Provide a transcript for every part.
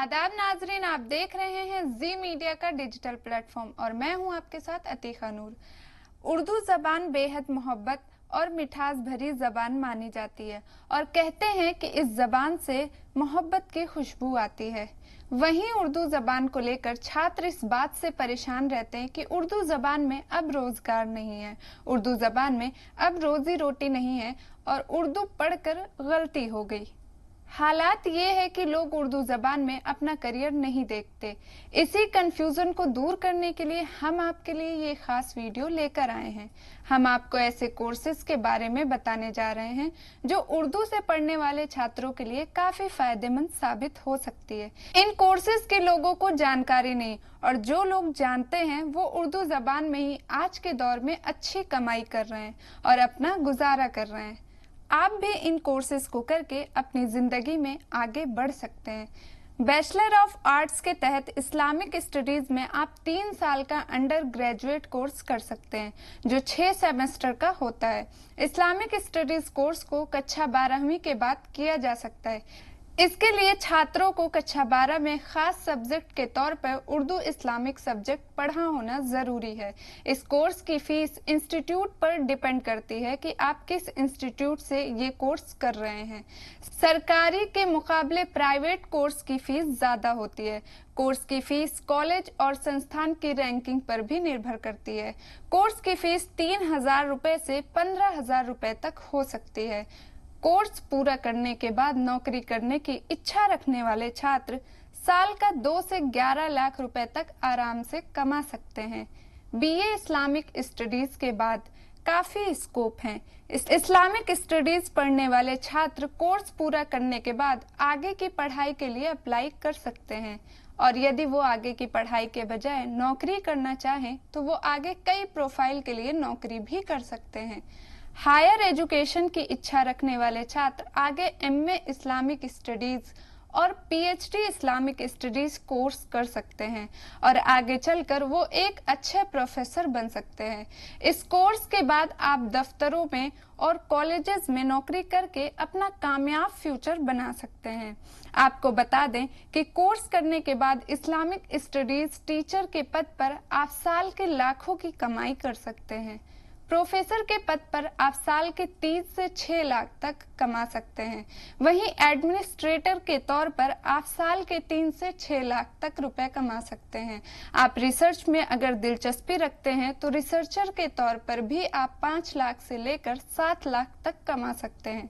आदाब नाजरीन आप देख रहे हैं जी मीडिया का डिजिटल प्लेटफॉर्म और मैं हूं आपके साथ अतीखा नूर उर्दू जबान बेहद मोहब्बत और मिठास भरी जबान मानी जाती है और कहते हैं कि इस जबान से मोहब्बत की खुशबू आती है वहीं उर्दू जबान को लेकर छात्र इस बात से परेशान रहते हैं कि उर्दू जबान में अब रोज़गार नहीं है उर्दू जबान में अब रोज़ी रोटी नहीं है और उर्दू पढ़कर गलती हो गई हालात ये है कि लोग उर्दू जबान में अपना करियर नहीं देखते इसी कंफ्यूजन को दूर करने के लिए हम आपके लिए ये ख़ास वीडियो लेकर आए हैं हम आपको ऐसे कोर्सेज के बारे में बताने जा रहे हैं जो उर्दू से पढ़ने वाले छात्रों के लिए काफ़ी फ़ायदेमंद साबित हो सकती है इन कोर्सेज के लोगों को जानकारी नहीं और जो लोग जानते हैं वो उर्दू ज़बान में ही आज के दौर में अच्छी कमाई कर रहे हैं और अपना गुजारा कर रहे हैं आप भी इन कोर्सेज को करके अपनी ज़िंदगी में आगे बढ़ सकते हैं बैचलर ऑफ आर्ट्स के तहत इस्लामिक स्टडीज़ में आप तीन साल का अंडर ग्रेजुएट कोर्स कर सकते हैं जो छः सेमेस्टर का होता है इस्लामिक स्टडीज़ कोर्स को कक्षा बारहवीं के बाद किया जा सकता है इसके लिए छात्रों को कक्षा बारह में खास सब्जेक्ट के तौर पर उर्दू इस्लामिक सब्जेक्ट पढ़ा होना ज़रूरी है इस कोर्स की फीस इंस्टीट्यूट पर डिपेंड करती है कि आप किस इंस्टीट्यूट से ये कोर्स कर रहे हैं सरकारी के मुकाबले प्राइवेट कोर्स की फीस ज़्यादा होती है कोर्स की फीस कॉलेज और संस्थान की रैंकिंग पर भी निर्भर करती है कोर्स की फीस तीन हज़ार रूपए से पंद्रह हज़ार रूपए तक हो सकती है कोर्स पूरा करने के बाद नौकरी करने की इच्छा रखने वाले छात्र साल का दो से ग्यारह लाख रुपए तक आराम से कमा सकते हैं बीए इस्लामिक स्टडीज के बाद काफी स्कोप है इस्लामिक स्टडीज पढ़ने वाले छात्र कोर्स पूरा करने के बाद आगे की पढ़ाई के लिए अप्लाई कर सकते हैं और यदि वो आगे की पढ़ाई के बजाय नौकरी करना चाहें तो वो आगे कई प्रोफाइल के लिए नौकरी भी कर सकते हैं हायर एजुकेशन की इच्छा रखने वाले छात्र आगे एमए इस्लामिक स्टडीज़ और पीएचडी इस्लामिक स्टडीज कोर्स कर सकते हैं और आगे चलकर वो एक अच्छे प्रोफेसर बन सकते हैं इस कोर्स के बाद आप दफ्तरों में और कॉलेजेस में नौकरी करके अपना कामयाब फ्यूचर बना सकते हैं आपको बता दें कि कोर्स करने के बाद इस्लामिक स्टडीज टीचर के पद पर आप साल के लाखों की कमाई कर सकते हैं प्रोफेसर के पद पर आप साल के तीन से छह लाख तक कमा सकते हैं वहीं एडमिनिस्ट्रेटर के तौर पर आप साल के तीन से छह लाख तक रुपए कमा सकते हैं आप रिसर्च में अगर दिलचस्पी रखते हैं तो रिसर्चर के तौर पर भी आप पाँच लाख से लेकर सात लाख तक कमा सकते हैं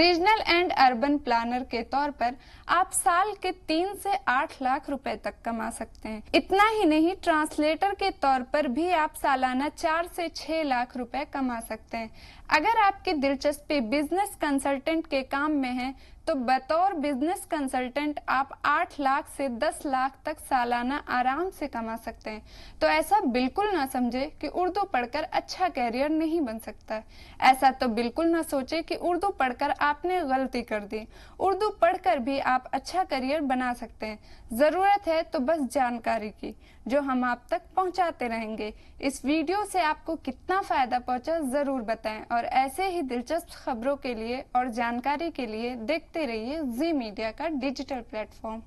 रीजनल एंड अर्बन प्लानर के तौर पर आप साल के तीन से आठ लाख रुपए तक कमा सकते हैं इतना ही नहीं ट्रांसलेटर के तौर पर भी आप सालाना चार से छह लाख रुपए कमा सकते हैं अगर आपकी दिलचस्पी बिजनेस कंसल्टेंट के काम में है तो बतौर बिजनेस कंसल्टेंट आप 8 लाख से 10 लाख तक सालाना आराम से कमा सकते हैं तो ऐसा बिल्कुल ना समझे कि उर्दू पढ़कर अच्छा कैरियर नहीं बन सकता ऐसा तो बिल्कुल ना सोचे कि उर्दू पढ़कर आपने गलती कर दी उर्दू पढ़कर भी आप अच्छा करियर बना सकते हैं ज़रूरत है तो बस जानकारी की जो हम आप तक पहुंचाते रहेंगे इस वीडियो से आपको कितना फ़ायदा पहुंचा ज़रूर बताएं और ऐसे ही दिलचस्प खबरों के लिए और जानकारी के लिए देखते देखते रहिए जी मीडिया का डिजिटल प्लेटफॉर्म